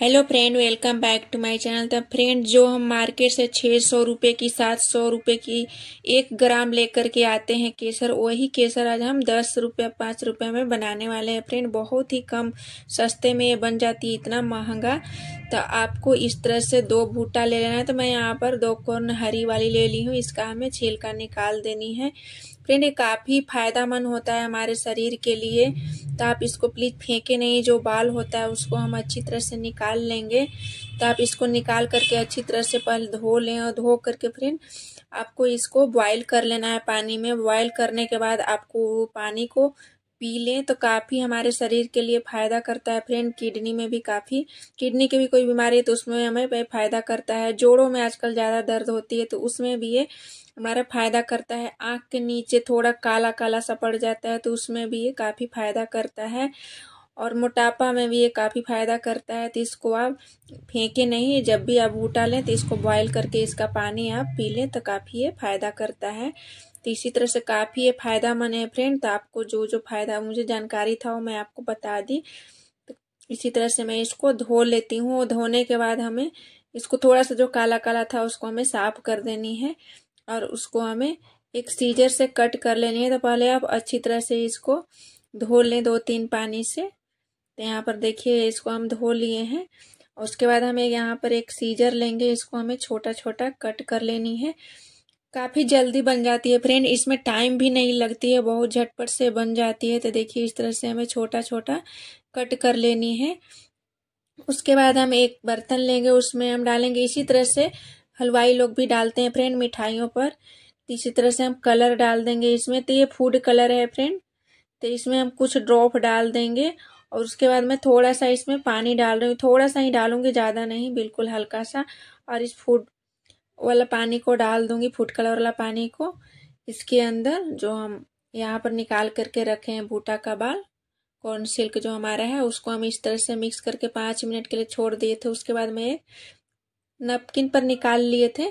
hello friend welcome back to my channel तो friend जो हम मार्केट से छः सौ रुपये की सात सौ रुपये की एक ग्राम लेकर के आते हैं केसर वही केसर आज हम दस रुपये पाँच रुपये में बनाने वाले हैं फ्रेंड बहुत ही कम सस्ते में ये बन जाती है इतना महंगा तो आपको इस तरह से दो भूटा ले लेना है तो मैं यहाँ पर दो कोन हरी वाली ले ली हूँ इसका हमें छिलका निकाल देनी है फ्रेंड ये काफ़ी फ़ायदामंद होता है हमारे शरीर के लिए तो आप इसको प्लीज़ फेंके नहीं जो बाल होता है उसको हम अच्छी तरह से निकाल निकाल लेंगे तो आप इसको निकाल करके अच्छी तरह से पहले धो लें और धो करके फ्रेंड आपको इसको बॉयल कर लेना है पानी में बॉयल करने के बाद आपको पानी को पी लें तो काफ़ी हमारे शरीर के लिए फ़ायदा करता है फ्रेंड किडनी में भी काफ़ी किडनी की भी कोई बीमारी है तो उसमें हमें फ़ायदा करता है जोड़ों में आजकल ज़्यादा दर्द होती है तो उसमें भी ये हमारा फ़ायदा करता है आँख के नीचे थोड़ा काला काला सा पड़ जाता है तो उसमें भी ये काफ़ी फ़ायदा करता है और मोटापा में भी ये काफ़ी फ़ायदा करता है तो इसको आप फेंके नहीं जब भी आप बूटा लें तो इसको बॉयल करके इसका पानी आप पी लें तो काफ़ी ये फ़ायदा करता है तो इसी तरह से काफ़ी ये मन है फ्रेंड तो आपको जो जो फ़ायदा मुझे जानकारी था वो मैं आपको बता दी तो इसी तरह से मैं इसको धो लेती हूँ धोने के बाद हमें इसको थोड़ा सा जो काला काला था उसको हमें साफ कर देनी है और उसको हमें एक सीजर से कट कर लेनी है तो पहले आप अच्छी तरह से इसको धो लें दो तीन पानी से तो यहाँ पर देखिए इसको हम धो लिए हैं और उसके बाद हमें यहाँ पर एक सीजर लेंगे इसको हमें छोटा छोटा कट कर लेनी है काफ़ी जल्दी बन जाती है फ्रेंड इसमें टाइम भी नहीं लगती है बहुत झटपट से बन जाती है तो देखिए इस तरह से हमें छोटा छोटा कट कर लेनी है उसके बाद हम एक बर्तन लेंगे उसमें हम डालेंगे इसी तरह से हलवाई लोग भी डालते हैं फ्रेंड मिठाइयों पर इसी तरह से हम कलर डाल देंगे इसमें तो ये फूड कलर है फ्रेंड तो इसमें हम कुछ ड्रॉप डाल देंगे और उसके बाद मैं थोड़ा सा इसमें पानी डाल रही हूँ थोड़ा सा ही डालूंगी ज़्यादा नहीं बिल्कुल हल्का सा और इस फूड वाला पानी को डाल दूंगी फूड कलर वाला पानी को इसके अंदर जो हम यहाँ पर निकाल करके रखे हैं भूटा का बाल कॉर्न सिल्क जो हमारा है उसको हम इस तरह से मिक्स करके पाँच मिनट के लिए छोड़ दिए थे उसके बाद मैं नपकिन पर निकाल लिए थे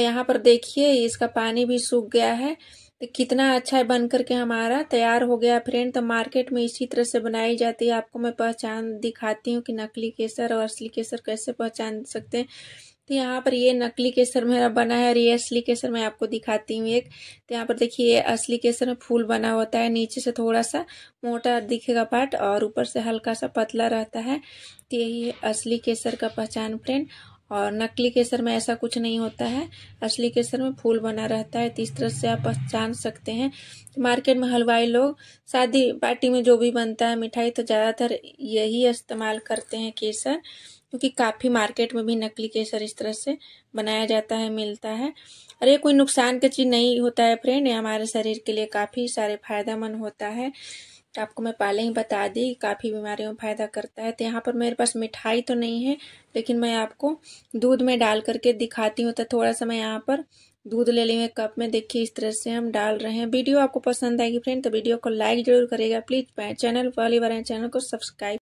यहाँ पर देखिए इसका पानी भी सूख गया है तो कितना अच्छा है बन करके हमारा तैयार हो गया फ्रेंड तो मार्केट में इसी तरह से बनाई जाती है आपको मैं पहचान दिखाती हूँ कि नकली केसर और असली केसर कैसे पहचान सकते हैं तो यहाँ पर ये नकली केसर मेरा बना है और ये असली केसर मैं आपको दिखाती हूँ एक तो यहाँ पर देखिए ये असली केसर में फूल बना होता है नीचे से थोड़ा सा मोटा दिखेगा पार्ट और ऊपर से हल्का सा पतला रहता है तो यही असली केसर का पहचान फ्रेंड और नकली केसर में ऐसा कुछ नहीं होता है असली केसर में फूल बना रहता है तो इस तरह से आप पहचान सकते हैं मार्केट में हलवाई लोग शादी पार्टी में जो भी बनता है मिठाई तो ज़्यादातर यही इस्तेमाल करते हैं केसर क्योंकि काफ़ी मार्केट में भी नकली केसर इस तरह से बनाया जाता है मिलता है और ये कोई नुकसान की चीज़ नहीं होता है फ्रेंड ये हमारे शरीर के लिए काफ़ी सारे फायदेमंद होता है आपको मैं पहले ही बता दी काफ़ी बीमारियों में फ़ायदा करता है तो यहाँ पर मेरे पास मिठाई तो नहीं है लेकिन मैं आपको दूध में डाल करके दिखाती हूँ तो थोड़ा सा मैं यहाँ पर दूध ले लेंगे कप में देखिए इस तरह से हम डाल रहे हैं वीडियो आपको पसंद आएगी फ्रेंड तो वीडियो को लाइक जरूर करेगा प्लीज़ चैनल पहली बार चैनल को सब्सक्राइब